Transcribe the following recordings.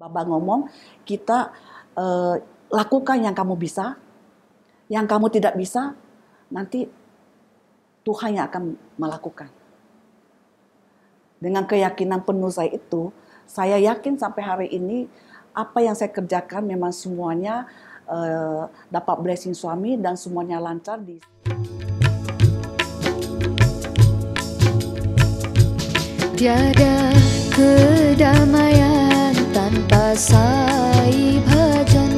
Bapak ngomong, kita eh, lakukan yang kamu bisa, yang kamu tidak bisa, nanti Tuhan yang akan melakukan. Dengan keyakinan penuh saya itu, saya yakin sampai hari ini apa yang saya kerjakan memang semuanya eh, dapat blessing suami dan semuanya lancar di. Tiada kedamaian tanpa sai bhajan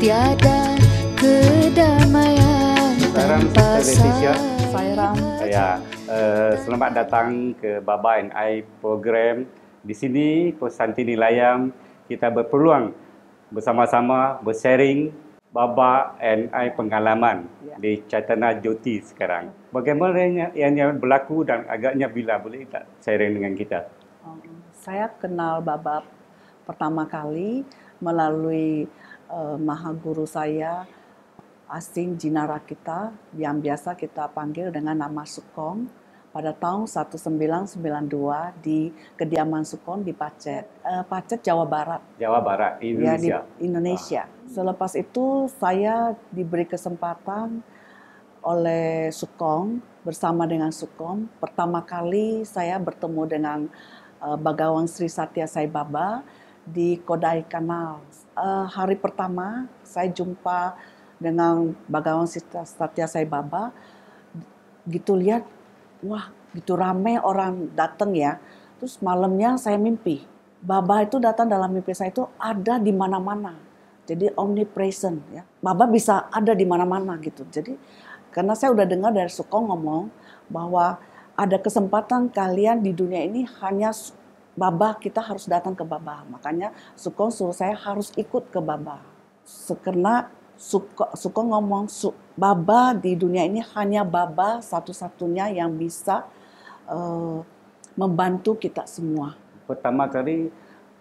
tiada kedamaian tanpa ya. sai sairam ya eh, selamat datang ke baba and i program di sini Kosanti Nilayam kita berpeluang bersama-sama bersharing Baba and I pengalaman ya. di Chaitanya Jyoti sekarang. Bagaimana yang, yang, yang berlaku dan agaknya bila boleh tak sharing dengan kita? Um, saya kenal Baba pertama kali melalui uh, eh, maha guru saya asing Jinara kita yang biasa kita panggil dengan nama Sukong pada tahun 1992 di kediaman Sukong di Pacet, uh, Pacet Jawa Barat. Jawa Barat Indonesia. Ya, di Indonesia. Ah. Selepas itu saya diberi kesempatan oleh Sukong bersama dengan Sukong pertama kali saya bertemu dengan uh, eh, Bagawang Sri Satya Sai Baba di Kodai Kanal Uh, hari pertama saya jumpa dengan Bagawan Satya Sai Baba, gitu lihat, wah gitu rame orang datang ya. Terus malamnya saya mimpi, Baba itu datang dalam mimpi saya itu ada di mana-mana. Jadi omnipresent ya. Baba bisa ada di mana-mana gitu. Jadi karena saya udah dengar dari Sukong ngomong bahwa ada kesempatan kalian di dunia ini hanya Baba kita harus datang ke Baba. Makanya Sukong suruh saya harus ikut ke Baba. Karena Suko, Suko ngomong su, Baba di dunia ini hanya Baba satu-satunya yang bisa uh, membantu kita semua. Pertama kali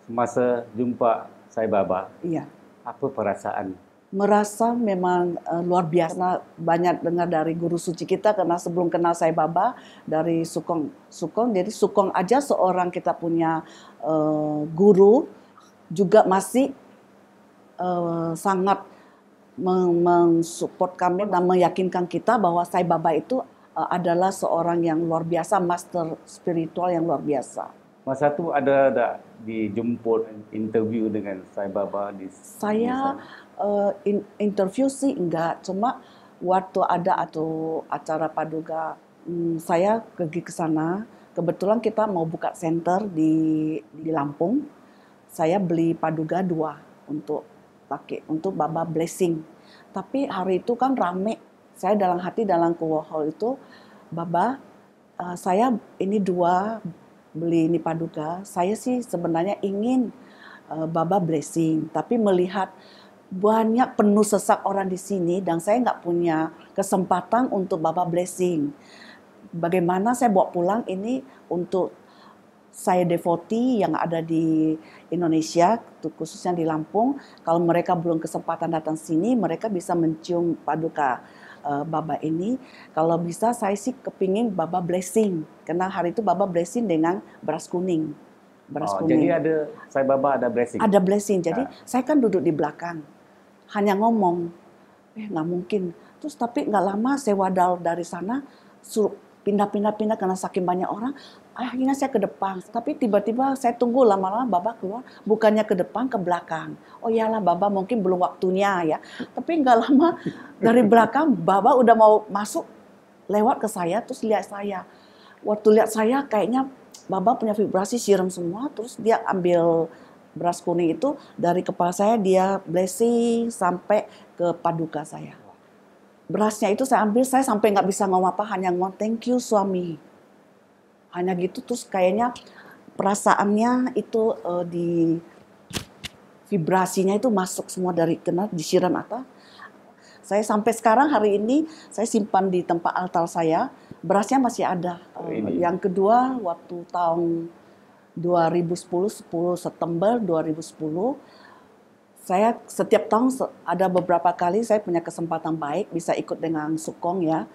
masa jumpa saya Baba, iya. apa perasaan merasa memang uh, luar biasa karena banyak dengar dari guru suci kita karena sebelum kenal saya Baba dari Sukong Sukong jadi Sukong aja seorang kita punya uh, guru juga masih uh, sangat mensupport kami dan meyakinkan kita bahwa saya Baba itu uh, adalah seorang yang luar biasa master spiritual yang luar biasa. Masa itu ada tak dijemput interview dengan saya Baba di Saya di Eh, interview sih enggak, cuma waktu ada atau acara paduga hmm, saya pergi ke sana. Kebetulan kita mau buka center di di Lampung. Saya beli paduga dua untuk pakai untuk baba blessing. Tapi hari itu kan rame. Saya dalam hati dalam kuwahol itu baba uh, saya ini dua beli ini paduga. Saya sih sebenarnya ingin uh, baba blessing, tapi melihat banyak penuh sesak orang di sini dan saya nggak punya kesempatan untuk Bapak blessing. Bagaimana saya bawa pulang ini untuk saya devoti yang ada di Indonesia, khususnya di Lampung, kalau mereka belum kesempatan datang sini, mereka bisa mencium paduka uh, eh, Baba ini. Kalau bisa saya sih kepingin Baba blessing, karena hari itu Baba blessing dengan beras kuning. Beras oh, kuning. Jadi ada saya Baba ada blessing. Ada blessing. Jadi nah. saya kan duduk di belakang hanya ngomong, eh nggak mungkin. Terus tapi nggak lama saya wadal dari sana, suruh pindah-pindah-pindah karena saking banyak orang, akhirnya saya ke depan. Tapi tiba-tiba saya tunggu lama-lama Baba keluar, bukannya ke depan, ke belakang. Oh iyalah Baba mungkin belum waktunya ya. Tapi nggak lama dari belakang Baba udah mau masuk, lewat ke saya, terus lihat saya. Waktu lihat saya kayaknya Baba punya vibrasi siram semua, terus dia ambil beras kuning itu dari kepala saya dia blessing sampai ke paduka saya. Berasnya itu saya ambil, saya sampai nggak bisa ngomong apa, hanya ngomong thank you suami. Hanya gitu terus kayaknya perasaannya itu uh, di vibrasinya itu masuk semua dari kena disiram apa. Saya sampai sekarang hari ini saya simpan di tempat altar saya, berasnya masih ada. Oh, Yang kedua waktu tahun 2010 10 September 2010 saya setiap tahun ada beberapa kali saya punya kesempatan baik bisa ikut dengan Sukong ya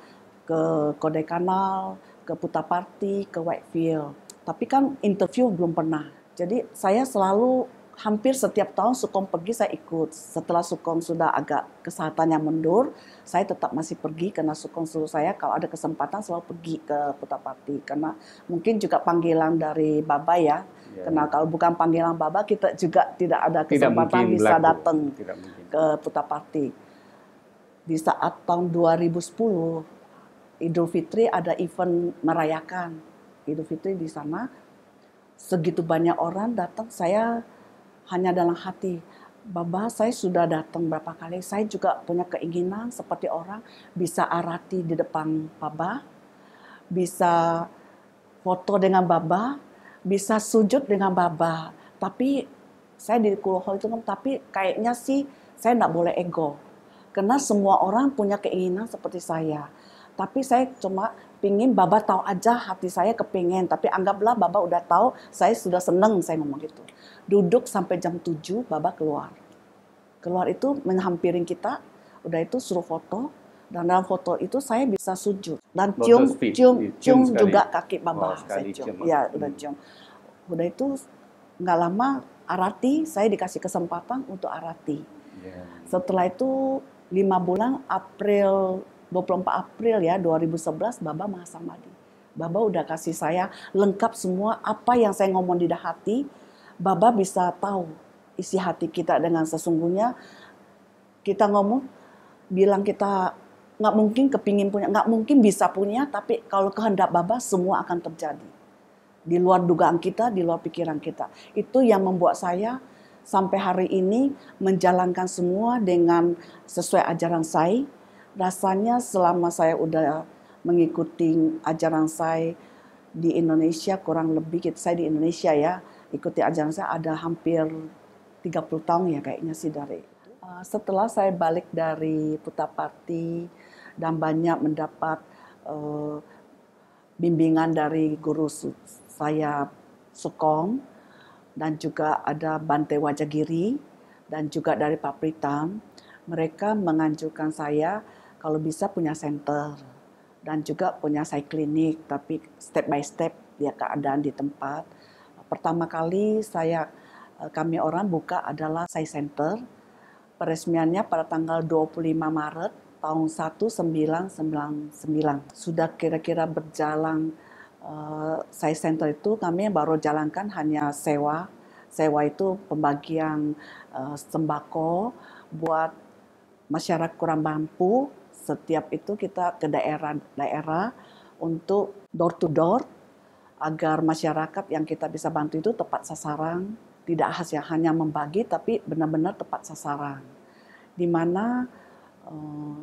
ke Kode Kanal, ke Party, ke Whitefield. Tapi kan interview belum pernah. Jadi saya selalu hampir setiap tahun Sukong pergi saya ikut. Setelah Sukong sudah agak kesehatannya mundur, saya tetap masih pergi karena Sukong suruh saya kalau ada kesempatan selalu pergi ke Putapati karena mungkin juga panggilan dari Baba ya. Iya, karena iya. kalau bukan panggilan Baba kita juga tidak ada kesempatan tidak bisa laku. datang tidak ke Putapati. Di saat tahun 2010 Idul Fitri ada event merayakan Idul Fitri di sana segitu banyak orang datang saya hanya dalam hati. Baba, saya sudah datang berapa kali. Saya juga punya keinginan seperti orang bisa arati di depan Baba, bisa foto dengan Baba, bisa sujud dengan Baba. Tapi saya di Kulohol itu kan, tapi kayaknya sih saya tidak boleh ego. Karena semua orang punya keinginan seperti saya. Tapi saya cuma pingin Baba tahu aja hati saya kepingin, tapi anggaplah Baba udah tahu, saya sudah seneng saya ngomong gitu. Duduk sampai jam 7, Baba keluar. Keluar itu menghampirin kita, udah itu suruh foto, dan dalam foto itu saya bisa sujud. Dan cium, cium, cium, cium juga kaki Baba. oh, saya cium. Ya, udah cium. Udah itu nggak lama Arati, saya dikasih kesempatan untuk Arati. Yeah. Setelah itu lima bulan April 24 April ya 2011 Baba Mahasamadi. Baba udah kasih saya lengkap semua apa yang saya ngomong di hati. Baba bisa tahu isi hati kita dengan sesungguhnya. Kita ngomong, bilang kita nggak mungkin kepingin punya, nggak mungkin bisa punya, tapi kalau kehendak Baba semua akan terjadi. Di luar dugaan kita, di luar pikiran kita. Itu yang membuat saya sampai hari ini menjalankan semua dengan sesuai ajaran saya, rasanya selama saya udah mengikuti ajaran saya di Indonesia kurang lebih gitu. Saya di Indonesia ya, ikuti ajaran saya ada hampir 30 tahun ya kayaknya sih dari eh, setelah saya balik dari Putapati dan banyak mendapat eh, bimbingan dari guru saya Sukong dan juga ada Bante Wajagiri dan juga dari Pak Pritam mereka menganjurkan saya kalau bisa punya center dan juga punya saya klinik tapi step by step ya keadaan di tempat. Pertama kali saya eh, kami orang buka adalah saya center. Peresmiannya pada tanggal 25 Maret tahun 1999. Sudah kira-kira berjalan uh, center itu kami baru jalankan hanya sewa. Sewa itu pembagian eh, sembako buat masyarakat kurang mampu setiap itu kita ke daerah-daerah untuk door to door agar masyarakat yang kita bisa bantu itu tepat sasaran, tidak hasil hanya membagi tapi benar-benar tepat sasaran. Di mana eh,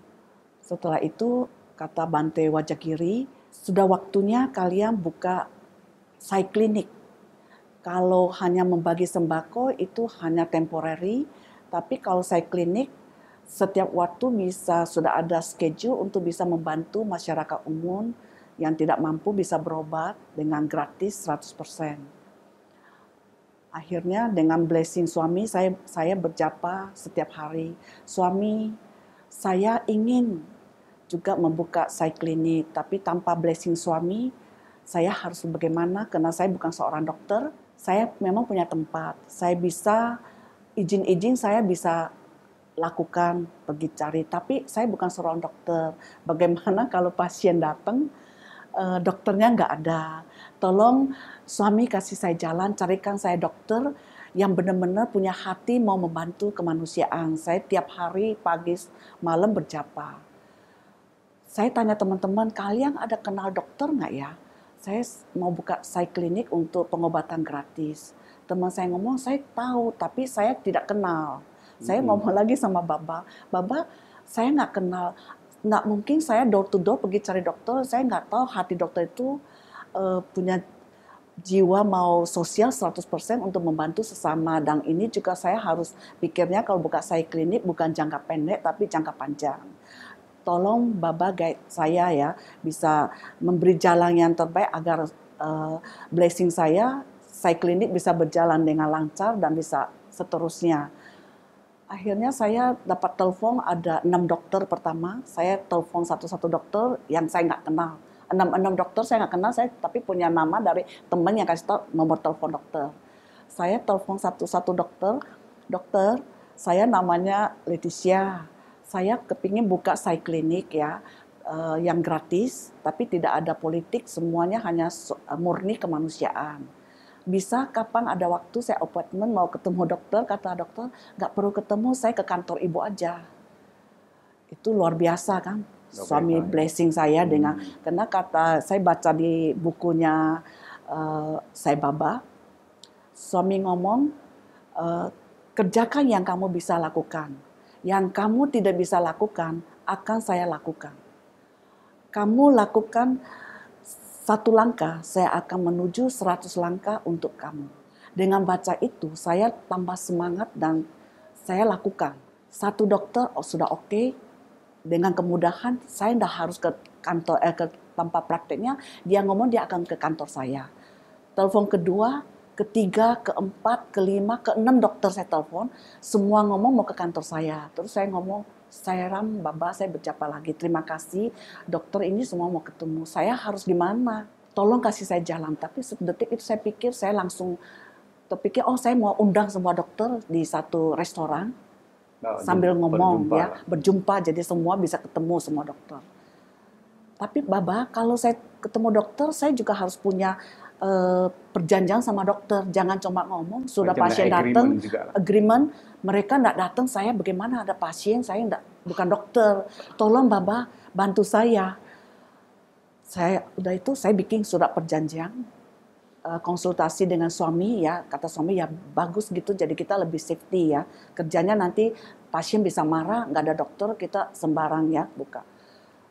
setelah itu kata Bante Wajah sudah waktunya kalian buka cyclinic. Kalau hanya membagi sembako itu hanya temporary, tapi kalau cyclinic setiap waktu bisa sudah ada schedule untuk bisa membantu masyarakat umum yang tidak mampu bisa berobat dengan gratis 100%. Akhirnya dengan blessing suami saya saya berjapa setiap hari. Suami saya ingin juga membuka saya klinik tapi tanpa blessing suami saya harus bagaimana karena saya bukan seorang dokter. Saya memang punya tempat. Saya bisa izin-izin saya bisa lakukan pergi cari tapi saya bukan seorang dokter bagaimana kalau pasien datang eh, dokternya nggak ada tolong suami kasih saya jalan carikan saya dokter yang benar-benar punya hati mau membantu kemanusiaan saya tiap hari pagi malam berjapa saya tanya teman-teman kalian ada kenal dokter nggak ya saya mau buka saya klinik untuk pengobatan gratis teman saya ngomong saya tahu tapi saya tidak kenal saya hmm. ngomong lagi sama Bapak, Bapak, saya nggak kenal, nggak mungkin saya door to door pergi cari dokter, saya nggak tahu hati dokter itu uh, punya jiwa mau sosial 100% untuk membantu sesama dan ini juga saya harus pikirnya kalau buka saya klinik bukan jangka pendek tapi jangka panjang tolong Bapak guide saya ya bisa memberi jalan yang terbaik agar uh, blessing saya saya klinik bisa berjalan dengan lancar dan bisa seterusnya akhirnya saya dapat telepon ada enam dokter pertama. Saya telepon satu-satu dokter yang saya nggak kenal. Enam enam dokter saya nggak kenal, saya tapi punya nama dari teman yang kasih tau nomor telepon dokter. Saya telepon satu-satu dokter, dokter, saya namanya Leticia. Saya kepingin buka saya klinik ya, eh, yang gratis, tapi tidak ada politik, semuanya hanya eh, murni kemanusiaan bisa kapan ada waktu saya appointment mau ketemu dokter kata dokter nggak perlu ketemu saya ke kantor ibu aja itu luar biasa kan okay, suami fine. Ya. blessing saya hmm. dengan karena kata saya baca di bukunya uh, saya baba suami ngomong uh, kerjakan yang kamu bisa lakukan yang kamu tidak bisa lakukan akan saya lakukan kamu lakukan satu langkah saya akan menuju seratus langkah untuk kamu. Dengan baca itu saya tambah semangat dan saya lakukan. Satu dokter oh, sudah oke, okay. dengan kemudahan saya tidak harus ke kantor eh, ke tempat prakteknya, dia ngomong dia akan ke kantor saya. Telepon kedua, ketiga, keempat, kelima, keenam dokter saya telepon, semua ngomong mau ke kantor saya. Terus saya ngomong, saya Ram, Baba, saya berjumpa lagi. Terima kasih, dokter ini semua mau ketemu. Saya harus di Tolong kasih saya jalan. Tapi detik itu saya pikir, saya langsung terpikir, oh saya mau undang semua dokter di satu restoran. Nah, sambil ngomong berjumpa. ya, berjumpa. Jadi semua bisa ketemu semua dokter. Tapi Baba, kalau saya ketemu dokter, saya juga harus punya Eh, perjanjian sama dokter, jangan cuma ngomong sudah Macam pasien datang, agreement, agreement mereka tidak datang saya bagaimana ada pasien saya enggak, bukan dokter, tolong bapak bantu saya. Saya udah itu saya bikin surat perjanjian eh, konsultasi dengan suami ya kata suami ya bagus gitu jadi kita lebih safety ya kerjanya nanti pasien bisa marah nggak ada dokter kita sembarang ya buka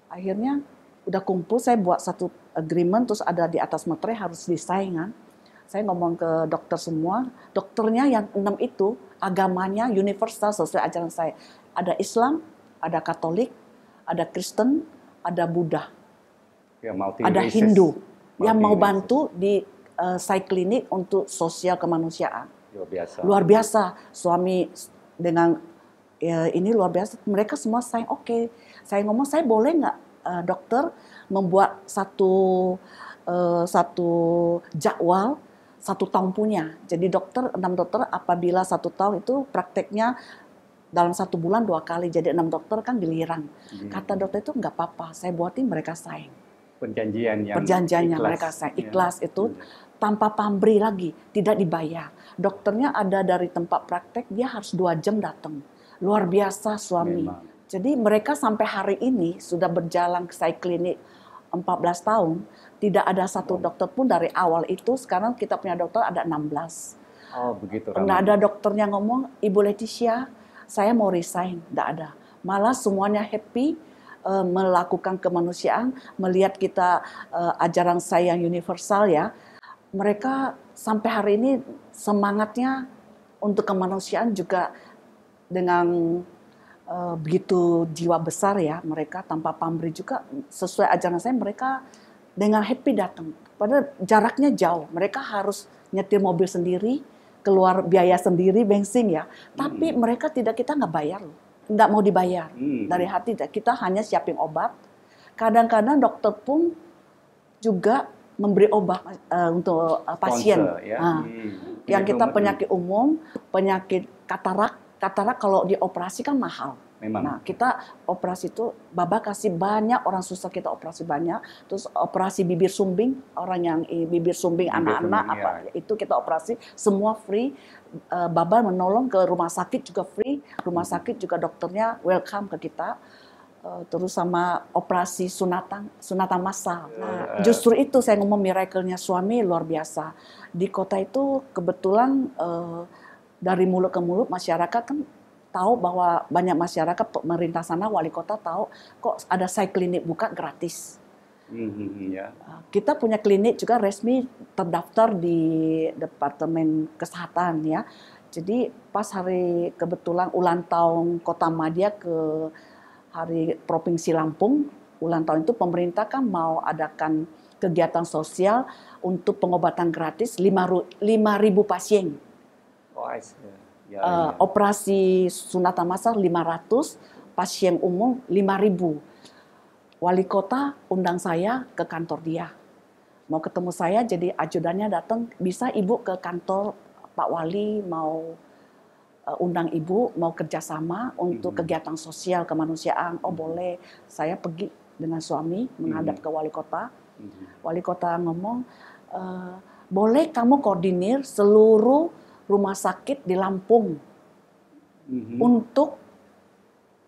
akhirnya udah kumpul saya buat satu agreement terus ada di atas materai harus desain kan saya ngomong ke dokter semua dokternya yang enam itu agamanya universal sesuai ajaran saya ada Islam ada Katolik ada Kristen ada Buddha ya, ada Hindu yang mau bantu di uh, eh, saya klinik untuk sosial kemanusiaan luar biasa luar biasa suami dengan ya, ini luar biasa mereka semua saya oke okay. saya ngomong saya boleh nggak Eh, dokter membuat satu uh, satu jadwal satu tahun punya. Jadi dokter enam dokter apabila satu tahun itu prakteknya dalam satu bulan dua kali. Jadi enam dokter kan giliran. Hmm. Kata dokter itu nggak apa-apa. Saya buatin mereka saing. Perjanjian yang perjanjiannya ikhlas. mereka saing ya. ikhlas ya. itu ya. tanpa pamri lagi, tidak dibayar. Dokternya ada dari tempat praktek dia harus dua jam datang. Luar biasa suami. Memang jadi mereka sampai hari ini sudah berjalan ke saya klinik 14 tahun, tidak ada satu dokter pun dari awal itu, sekarang kita punya dokter ada 16. Oh begitu. Nggak ada dokternya ngomong, Ibu Leticia, saya mau resign, nggak ada. Malah semuanya happy, uh, melakukan kemanusiaan, melihat kita uh, ajaran saya yang universal ya, mereka sampai hari ini semangatnya untuk kemanusiaan juga dengan uh, begitu jiwa besar ya mereka tanpa pamrih juga sesuai ajaran saya mereka dengan happy datang. Padahal jaraknya jauh, mereka harus nyetir mobil sendiri, keluar biaya sendiri bensin ya. Tapi hmm. mereka tidak kita nggak bayar loh, nggak mau dibayar hmm. dari hati. Kita hanya siapin obat. Kadang-kadang dokter pun juga memberi obat uh, untuk uh, pasien Sponsor, ya? nah, hmm. yang kita penyakit umum, penyakit katarak katarak kalau dioperasi kan mahal. Memang. Nah, kita operasi itu Baba kasih banyak orang susah kita operasi banyak, terus operasi bibir sumbing, orang yang eh, bibir sumbing anak-anak apa ya. itu kita operasi semua free. Eh, Baba menolong ke rumah sakit juga free, rumah sakit juga dokternya welcome ke kita. Eh, terus sama operasi sunatan sunatan massal. Nah, justru itu saya ngomong miracle-nya suami luar biasa. Di kota itu kebetulan uh, dari mulut ke mulut masyarakat kan tahu bahwa banyak masyarakat pemerintah sana wali kota tahu kok ada saya klinik buka gratis. Mm-hmm, yeah. Iya. Kita punya klinik juga resmi terdaftar di Departemen Kesehatan ya. Jadi pas hari kebetulan ulang tahun Kota Madia ke hari Provinsi Lampung, ulang tahun itu pemerintah kan mau adakan kegiatan sosial untuk pengobatan gratis ribu pasien. Oh, ya, uh, ya. Operasi sunatan massal 500, pasien umum 5000. Wali kota undang saya ke kantor dia. Mau ketemu saya jadi ajudannya datang, bisa Ibu ke kantor Pak Wali mau eh, undang ibu mau kerjasama untuk mm -hmm. kegiatan sosial kemanusiaan oh mm -hmm. boleh saya pergi dengan suami menghadap mm -hmm. ke wali kota mm -hmm. wali kota ngomong uh, boleh kamu koordinir seluruh rumah sakit di Lampung mm-hmm. untuk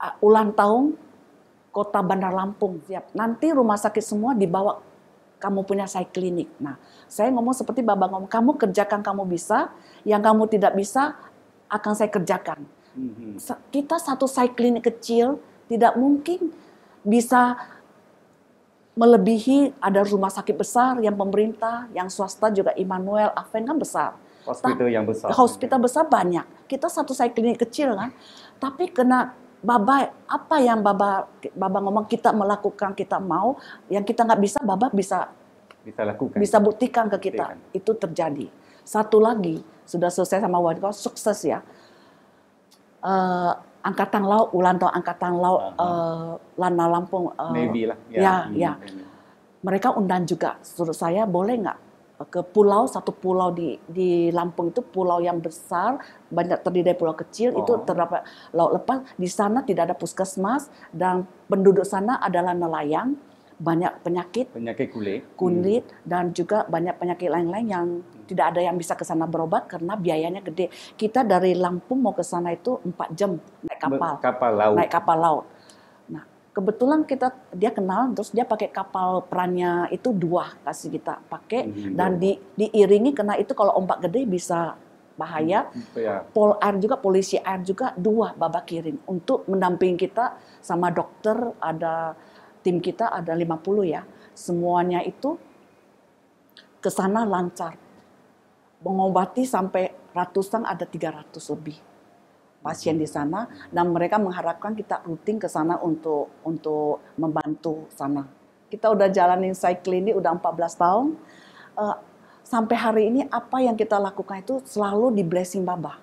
uh, ulang tahun kota Bandar Lampung. Siap. Nanti rumah sakit semua dibawa kamu punya saya klinik. Nah, saya ngomong seperti Bapak ngomong, kamu kerjakan kamu bisa, yang kamu tidak bisa akan saya kerjakan. Mm-hmm. Kita satu saya klinik kecil tidak mungkin bisa melebihi ada rumah sakit besar yang pemerintah, yang swasta juga Immanuel, Aven kan besar hospital yang besar. Ya, hospital besar banyak. Kita satu saya klinik kecil kan. Tapi kena Baba apa yang Baba Baba ngomong kita melakukan kita mau yang kita nggak bisa Baba bisa bisa lakukan bisa buktikan ke kita buktikan. itu terjadi satu lagi sudah selesai sama Wadiko sukses ya uh, angkatan laut ulang tahun angkatan laut uh eh, Lana Lampung uh, Navy lah ya ya, ya mereka undang juga suruh saya boleh nggak ke pulau satu pulau di di Lampung itu pulau yang besar banyak terdiri dari pulau kecil oh. itu terdapat laut lepas di sana tidak ada puskesmas dan penduduk sana adalah nelayan banyak penyakit penyakit kulit kulit hmm. dan juga banyak penyakit lain-lain yang tidak ada yang bisa ke sana berobat karena biayanya gede. Kita dari Lampung mau ke sana itu empat jam naik kapal. Kapal laut. Naik kapal laut kebetulan kita dia kenal terus dia pakai kapal perannya itu dua kasih kita pakai hmm. Iya. dan di, diiringi kena itu kalau ombak gede bisa bahaya. Ya. Pol air juga, polisi air juga dua babak kirim untuk mendampingi kita sama dokter ada tim kita ada 50 ya. Semuanya itu ke sana lancar. Mengobati sampai ratusan ada 300 lebih pasien di sana dan mereka mengharapkan kita rutin ke sana untuk untuk membantu sana. Kita udah jalanin cycle ini udah 14 tahun. Uh, sampai hari ini apa yang kita lakukan itu selalu di blessing Baba.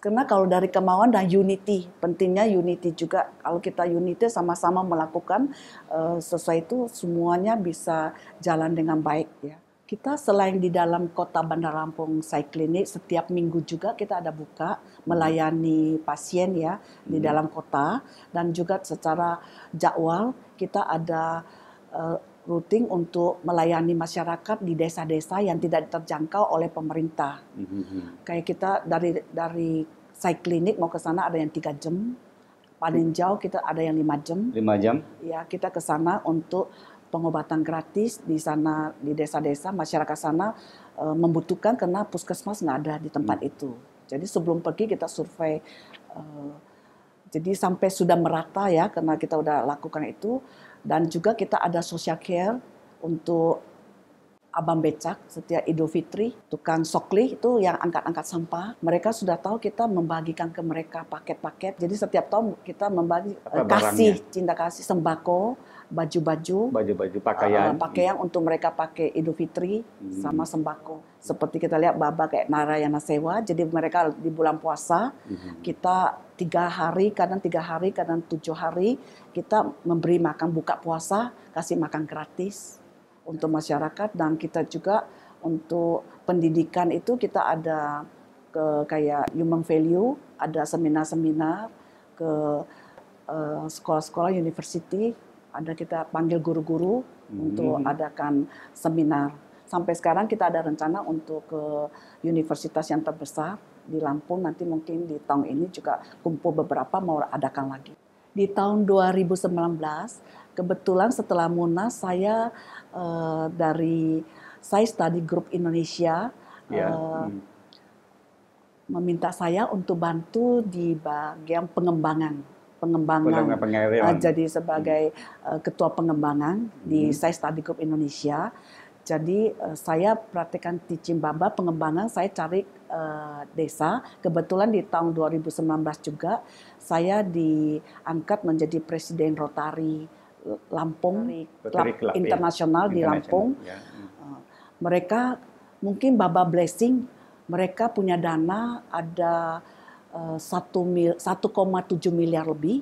Karena kalau dari kemauan dan unity, pentingnya unity juga. Kalau kita unity sama-sama melakukan uh, sesuai itu semuanya bisa jalan dengan baik ya kita selain di dalam kota Bandar Lampung Side Clinic setiap minggu juga kita ada buka hmm. melayani pasien ya di hmm. dalam kota dan juga secara jadwal kita ada uh, rutin untuk melayani masyarakat di desa-desa yang tidak terjangkau oleh pemerintah. hmm Kayak kita dari dari saya klinik mau ke sana ada yang tiga jam, paling hmm. jauh kita ada yang lima jam. Lima jam? Ya kita ke sana untuk pengobatan gratis di sana di desa-desa masyarakat sana e, membutuhkan karena puskesmas nggak ada di tempat hmm. itu. Jadi sebelum pergi kita survei. E, jadi sampai sudah merata ya karena kita udah lakukan itu dan juga kita ada social care untuk abang becak setiap Idul Fitri tukang sokli itu yang angkat-angkat sampah mereka sudah tahu kita membagikan ke mereka paket-paket jadi setiap tahun kita membagi Apa eh, kasih barangnya? cinta kasih sembako baju-baju, baju-baju eh, pakaian, uh, pakaian hmm. untuk mereka pakai Idul Fitri hmm. sama sembako. Seperti kita lihat baba kayak Narayana Sewa, jadi mereka di bulan puasa hmm. kita tiga hari, kadang tiga hari, kadang tujuh hari kita memberi makan buka puasa, kasih makan gratis untuk masyarakat dan kita juga untuk pendidikan itu kita ada ke kayak human value, ada seminar-seminar ke eh, sekolah-sekolah uh, sekolah -sekolah, university ada kita panggil guru-guru hmm. untuk adakan seminar. Sampai sekarang kita ada rencana untuk ke universitas yang terbesar di Lampung nanti mungkin di tahun ini juga kumpul beberapa mau adakan lagi. Di tahun 2019 kebetulan setelah Munas saya uh, dari saya study group Indonesia yeah. Ya, uh, hmm. meminta saya untuk bantu di bagian pengembangan pengembangan uh, jadi sebagai uh, ketua pengembangan hmm. di saya Study Group Indonesia. Jadi uh, saya praktekan di Cimbamba pengembangan saya cari uh, desa. Kebetulan di tahun 2019 juga saya diangkat menjadi presiden Rotary Lampung Rotary Club, Club iya. Internasional ya. di Lampung. Ya. Uh, mereka mungkin Baba Blessing mereka punya dana ada 1,7 eh, miliar lebih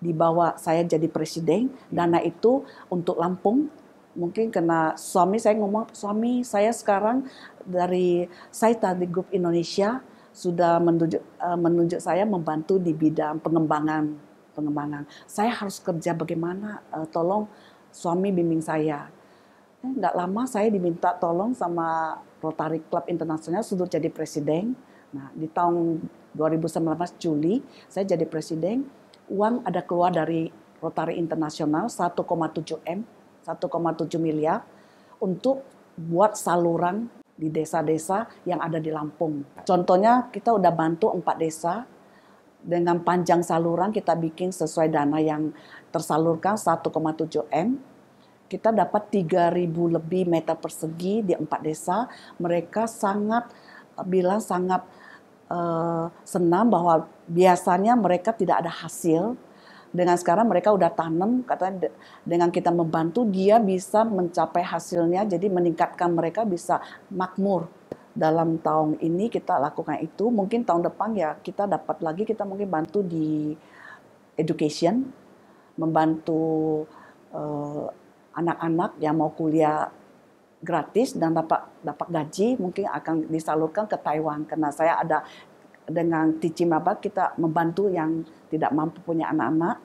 dibawa saya jadi presiden hmm. dana itu untuk Lampung mungkin kena suami saya ngomong suami saya sekarang dari saya tadi grup Indonesia sudah menunjuk eh, menunjuk saya membantu di bidang pengembangan pengembangan saya harus kerja bagaimana eh, tolong suami bimbing saya nggak lama saya diminta tolong sama Rotary Club Internasional sudah jadi presiden nah di tahun 2019 Juli saya jadi presiden, uang ada keluar dari Rotary Internasional 1,7 M, 1,7 miliar untuk buat saluran di desa-desa yang ada di Lampung. Contohnya kita udah bantu empat desa dengan panjang saluran kita bikin sesuai dana yang tersalurkan 1,7 M. Kita dapat 3.000 lebih meter persegi di empat desa. Mereka sangat bilang sangat uh, senam bahwa biasanya mereka tidak ada hasil. Dengan sekarang mereka udah tanam, katanya dengan kita membantu dia bisa mencapai hasilnya, jadi meningkatkan mereka bisa makmur. Dalam tahun ini kita lakukan itu, mungkin tahun depan ya kita dapat lagi kita mungkin bantu di education, membantu eh, anak-anak uh, anak -anak yang mau kuliah gratis dan dapat dapat gaji mungkin akan disalurkan ke Taiwan karena saya ada dengan Tici Maba kita membantu yang tidak mampu punya anak-anak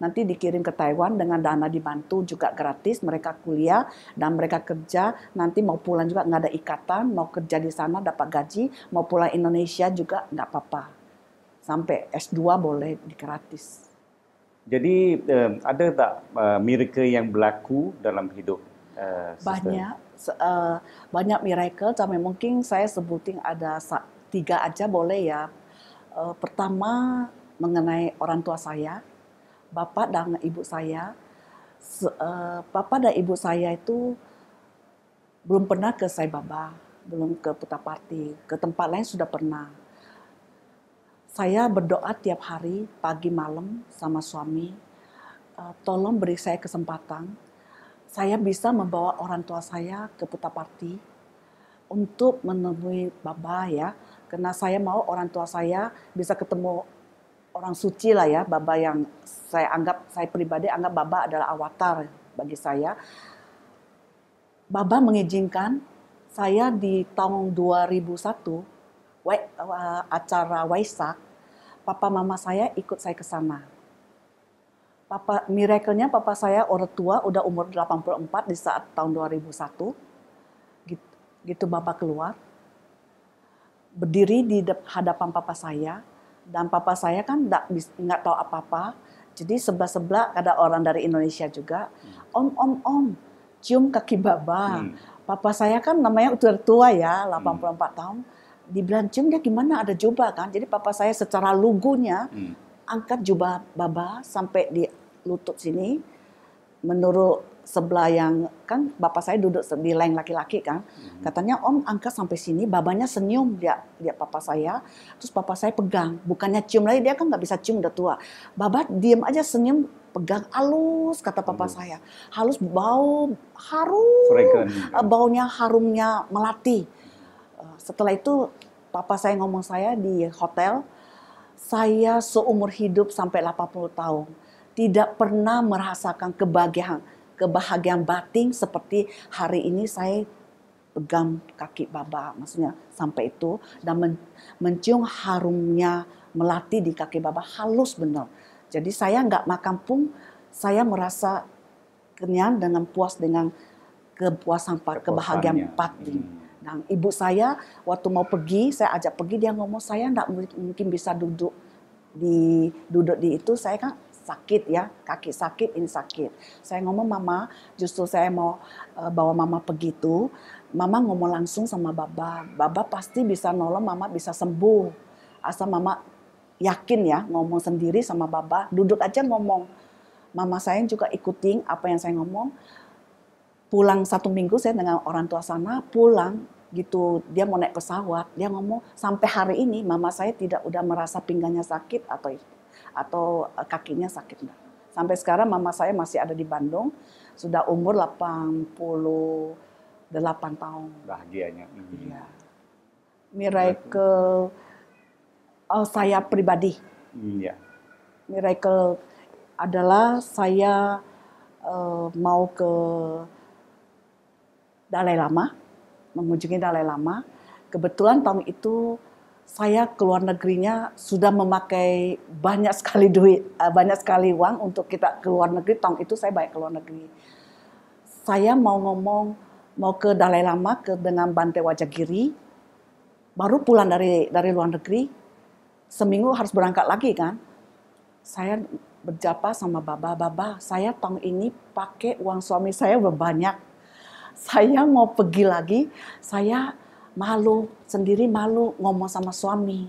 nanti dikirim ke Taiwan dengan dana dibantu juga gratis mereka kuliah dan mereka kerja nanti mau pulang juga nggak ada ikatan mau kerja di sana dapat gaji mau pulang Indonesia juga nggak apa-apa sampai S2 boleh di gratis jadi eh, ada tak eh, miracle yang berlaku dalam hidup uh, banyak uh, banyak miracle tapi mungkin saya sebutin ada tiga aja boleh ya uh, pertama mengenai orang tua saya bapak dan ibu saya uh, bapak dan ibu saya itu belum pernah ke Baba belum ke Putapati ke tempat lain sudah pernah saya berdoa tiap hari pagi malam sama suami uh, tolong beri saya kesempatan saya bisa membawa orang tua saya ke Putaparti untuk menemui Baba ya. Karena saya mau orang tua saya bisa ketemu orang suci lah ya, Baba yang saya anggap, saya pribadi anggap Baba adalah avatar bagi saya. Baba mengizinkan saya di tahun 2001 acara Waisak, papa mama saya ikut saya ke sana papa miracle papa saya orang tua udah umur 84 di saat tahun 2001 gitu, gitu bapak keluar berdiri di hadapan papa saya dan papa saya kan nggak tahu apa-apa jadi sebelah-sebelah ada orang dari Indonesia juga hmm. om om om cium kaki baba hmm. papa saya kan namanya udah tua ya 84 hmm. tahun dibilang cium dia gimana ada jubah kan jadi papa saya secara lugunya hmm. angkat jubah baba sampai di lutut sini, menurut sebelah yang kan bapak saya duduk di lain laki-laki kan, hmm. katanya om angkat sampai sini, babanya senyum dia dia papa saya, terus papa saya pegang, bukannya cium lagi dia kan nggak bisa cium udah tua, babat diem aja senyum pegang halus kata papa halus. saya, halus bau harum, eh, baunya harumnya melati. Eh, setelah itu papa saya ngomong saya di hotel, saya seumur hidup sampai 80 tahun tidak pernah merasakan kebahagiaan kebahagiaan batin seperti hari ini saya pegang kaki baba maksudnya sampai itu dan men, mencium harumnya melati di kaki baba halus benar jadi saya nggak makan pun saya merasa kenyang dengan puas dengan kepuasan kebahagiaan hmm. batin hmm. ibu saya waktu mau pergi, saya ajak pergi, dia ngomong saya nggak mungkin bisa duduk di duduk di itu. Saya kan sakit ya, kaki sakit, ini sakit. Saya ngomong mama, justru saya mau e, bawa mama pergi tuh. Mama ngomong langsung sama baba, baba pasti bisa nolong mama bisa sembuh. Asal mama yakin ya ngomong sendiri sama baba, duduk aja ngomong. Mama saya juga ikutin apa yang saya ngomong. Pulang satu minggu saya dengan orang tua sana, pulang gitu dia mau naik pesawat dia ngomong sampai hari ini mama saya tidak udah merasa pinggangnya sakit atau atau eh, kakinya sakit mbak. Sampai sekarang mama saya masih ada di Bandung, sudah umur 88 tahun. Bahagianya. Hmm. Iya. Miracle oh, saya pribadi. Hmm, iya. Miracle adalah saya uh, mau ke Dalai Lama, mengunjungi Dalai Lama. Kebetulan tahun itu saya ke luar negerinya sudah memakai banyak sekali duit, eh, banyak sekali uang untuk kita ke luar negeri. tong itu saya baik ke luar negeri. Saya mau ngomong, mau ke Dalai Lama ke dengan bantai wajah kiri baru pulang dari dari luar negeri, seminggu harus berangkat lagi kan. Saya berjapa sama Baba, Baba saya tong ini pakai uang suami saya berbanyak. Saya mau pergi lagi, saya malu sendiri malu ngomong sama suami.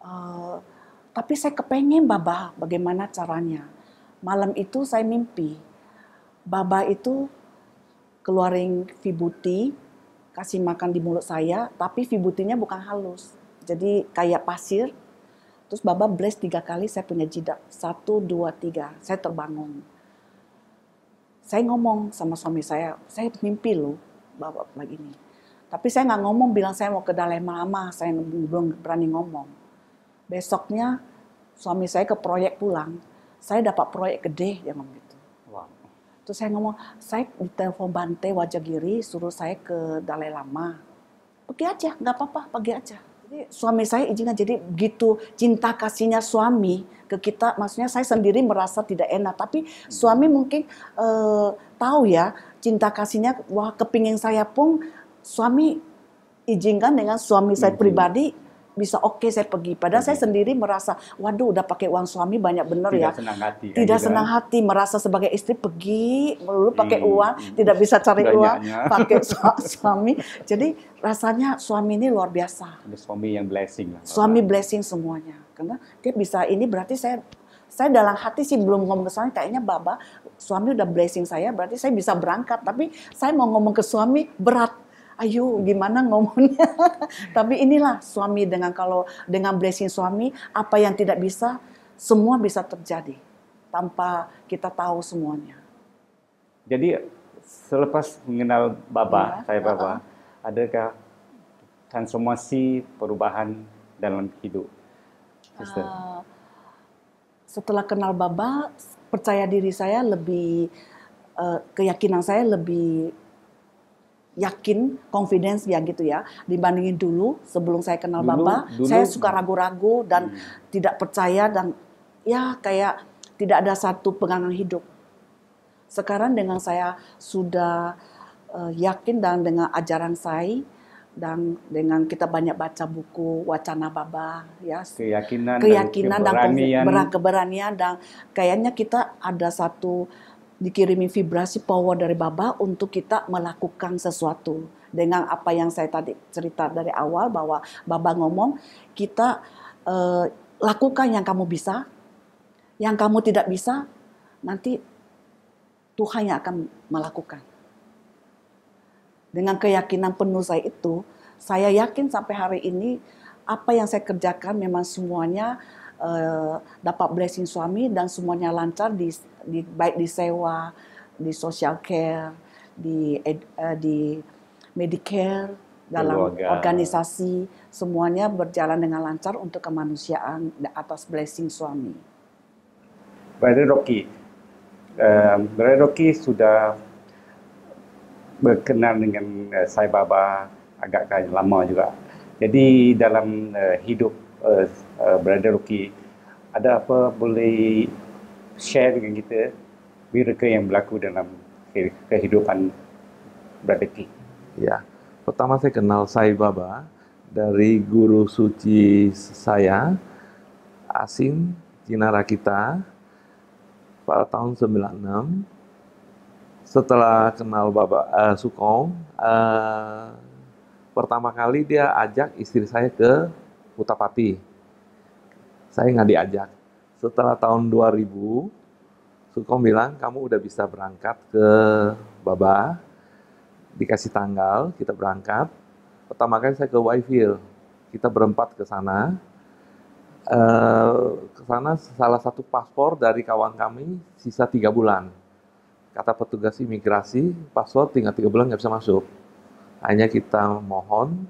Uh, tapi saya kepengen Baba bagaimana caranya. Malam itu saya mimpi Baba itu keluarin fibuti kasih makan di mulut saya, tapi vibutinya bukan halus. Jadi kayak pasir. Terus Baba bless tiga kali, saya punya jidat. Satu, dua, tiga. Saya terbangun. Saya ngomong sama suami saya, saya mimpi loh, Bapak begini. Tapi saya nggak ngomong bilang saya mau ke Dalai Lama, saya belum berani ngomong. Besoknya suami saya ke proyek pulang, saya dapat proyek gede, yang begitu gitu. Wow. Terus saya ngomong, saya ditelepon Bante Wajagiri suruh saya ke Dalai Lama. Pergi aja, nggak apa-apa, pergi aja. Jadi suami saya izinkan jadi begitu cinta kasihnya suami ke kita, maksudnya saya sendiri merasa tidak enak, tapi suami mungkin uh, tahu ya cinta kasihnya, wah kepingin saya pun suami izinkan dengan suami saya pribadi bisa oke okay, saya pergi. Padahal okay. saya sendiri merasa, waduh udah pakai uang suami banyak bener tidak ya. Senang hati, kan tidak ya, senang kan? hati merasa sebagai istri pergi melulu pakai hmm, uang, hmm, tidak bisa cari uang, pakai su suami. Jadi rasanya suami ini luar biasa. Ada suami yang blessing lah. Suami blessing semuanya. Karena dia bisa ini berarti saya saya dalam hati sih belum ngomong ke suami kayaknya baba suami udah blessing saya berarti saya bisa berangkat tapi saya mau ngomong ke suami berat ayo gimana ngomongnya. Tapi inilah suami dengan kalau dengan blessing suami, apa yang tidak bisa, semua bisa terjadi tanpa kita tahu semuanya. Jadi selepas mengenal Baba, ya, saya Bapak, uh -uh. adakah transformasi perubahan dalam hidup? Sister. Uh, setelah kenal Baba, percaya diri saya lebih, eh, keyakinan saya lebih yakin, confidence ya gitu ya. Dibandingin dulu sebelum saya kenal dulu, Bapak, dulu, saya suka ragu-ragu dan hmm. tidak percaya dan ya kayak tidak ada satu pegangan hidup. Sekarang dengan saya sudah uh, yakin dan dengan ajaran saya dan dengan kita banyak baca buku wacana baba ya keyakinan keyakinan dan keberanian dan keberanian dan kayaknya kita ada satu dikirimi vibrasi power dari Baba untuk kita melakukan sesuatu dengan apa yang saya tadi cerita dari awal bahwa Baba ngomong kita eh, lakukan yang kamu bisa, yang kamu tidak bisa nanti Tuhan yang akan melakukan. Dengan keyakinan penuh saya itu, saya yakin sampai hari ini apa yang saya kerjakan memang semuanya Eh, dapat blessing suami dan semuanya lancar di, di baik di sewa, di social care, di uh, di Medicare dalam Keluarga. organisasi semuanya berjalan dengan lancar untuk kemanusiaan atas blessing suami. Brother Rocky, um, Rocky sudah berkenan dengan uh, Sai Baba agak lama juga. Jadi dalam uh, hidup uh, Brother Rocky ada apa boleh share dengan kita miracle yang berlaku dalam kehidupan Brother Ya, pertama saya kenal Sai Baba dari guru suci saya Asin Asim Rakita pada tahun 96 setelah kenal Baba uh, Sukong uh, pertama kali dia ajak istri saya ke Utapati. Saya nggak diajak. Setelah tahun 2000, Sukom bilang, kamu udah bisa berangkat ke Baba, dikasih tanggal, kita berangkat. Pertama kali saya ke Whitefield. kita berempat ke sana. Uh, ke sana salah satu paspor dari kawan kami sisa tiga bulan. Kata petugas imigrasi, paspor tinggal tiga bulan nggak bisa masuk. Hanya kita mohon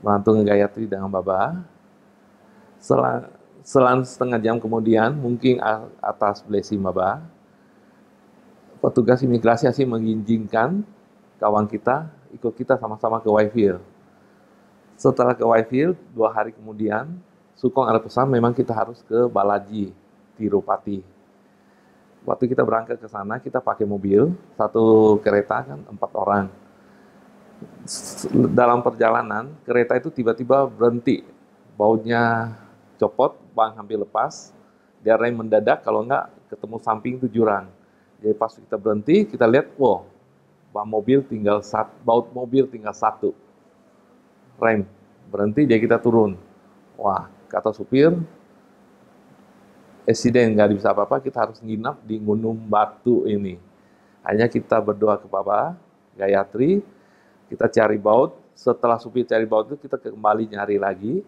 Mantung Gayatri dengan Baba. Selang, selang setengah jam kemudian, mungkin atas blessing Baba, petugas imigrasi asing mengizinkan kawan kita ikut kita sama-sama ke Whitefield. Setelah ke Whitefield, dua hari kemudian, Sukong ada pesan memang kita harus ke Balaji, Tirupati. Waktu kita berangkat ke sana, kita pakai mobil, satu kereta kan, empat orang dalam perjalanan kereta itu tiba-tiba berhenti, bautnya copot, bang hampir lepas, dia rem mendadak kalau enggak ketemu samping itu jurang. Jadi pas kita berhenti, kita lihat, wow, bang mobil tinggal satu, baut mobil tinggal satu. Rem, berhenti, jadi kita turun. Wah, kata supir, Presiden nggak bisa apa-apa, kita harus nginap di Gunung Batu ini. Hanya kita berdoa ke Bapak, Gayatri, kita cari baut, setelah supir cari baut itu kita kembali nyari lagi,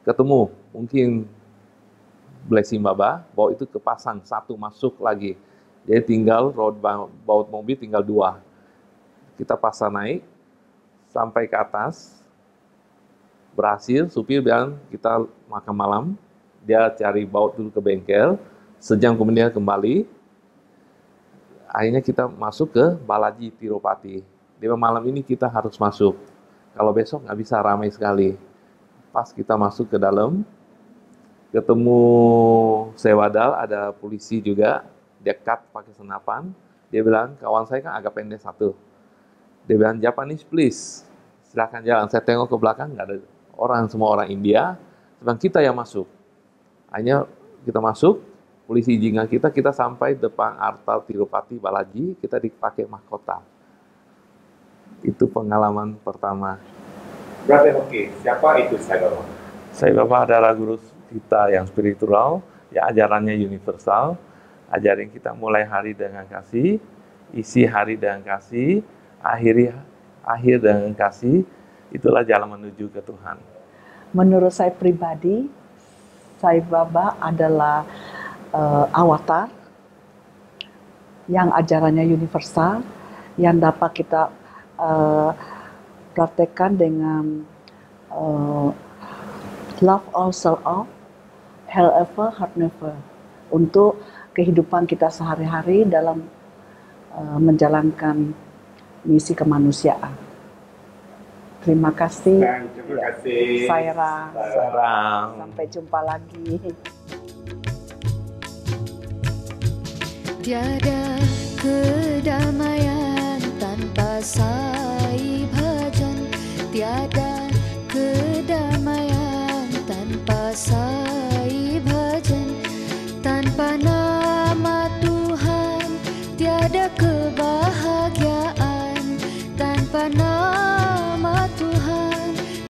ketemu mungkin blessing baba, baut itu kepasang, satu masuk lagi. Jadi tinggal road baut mobil tinggal dua. Kita pasang naik, sampai ke atas, berhasil, supir bilang kita makan malam, dia cari baut dulu ke bengkel, sejam kemudian kembali, akhirnya kita masuk ke Balaji Tirupati di malam ini kita harus masuk. Kalau besok nggak bisa ramai sekali. Pas kita masuk ke dalam, ketemu Sewadal, ada polisi juga, dekat pakai senapan, dia bilang, kawan saya kan agak pendek satu. Dia bilang, Japanese please, silahkan jalan. Saya tengok ke belakang, nggak ada orang, semua orang India. Sedang kita yang masuk. Hanya kita masuk, polisi izinkan kita, kita sampai depan Artal Tirupati Balaji, kita dipakai mahkota itu pengalaman pertama. Brother Hoki, siapa itu saya saya bapak adalah guru kita yang spiritual, ya ajarannya universal. Ajarin kita mulai hari dengan kasih, isi hari dengan kasih, akhiri akhir dengan kasih. Itulah jalan menuju ke Tuhan. Menurut saya pribadi, saya bapak adalah uh, avatar yang ajarannya universal, yang dapat kita uh, praktekkan dengan uh, love all, sell all, hell ever, heart never untuk kehidupan kita sehari-hari dalam uh, menjalankan misi kemanusiaan. Terima kasih. Nah, terima iya. kasih. Saira. saya Sampai jumpa lagi. Tiada kedamaian selesai bhajan tiada kedamaian tanpa sai bhajan tanpa nama Tuhan tiada kebahagiaan tanpa nama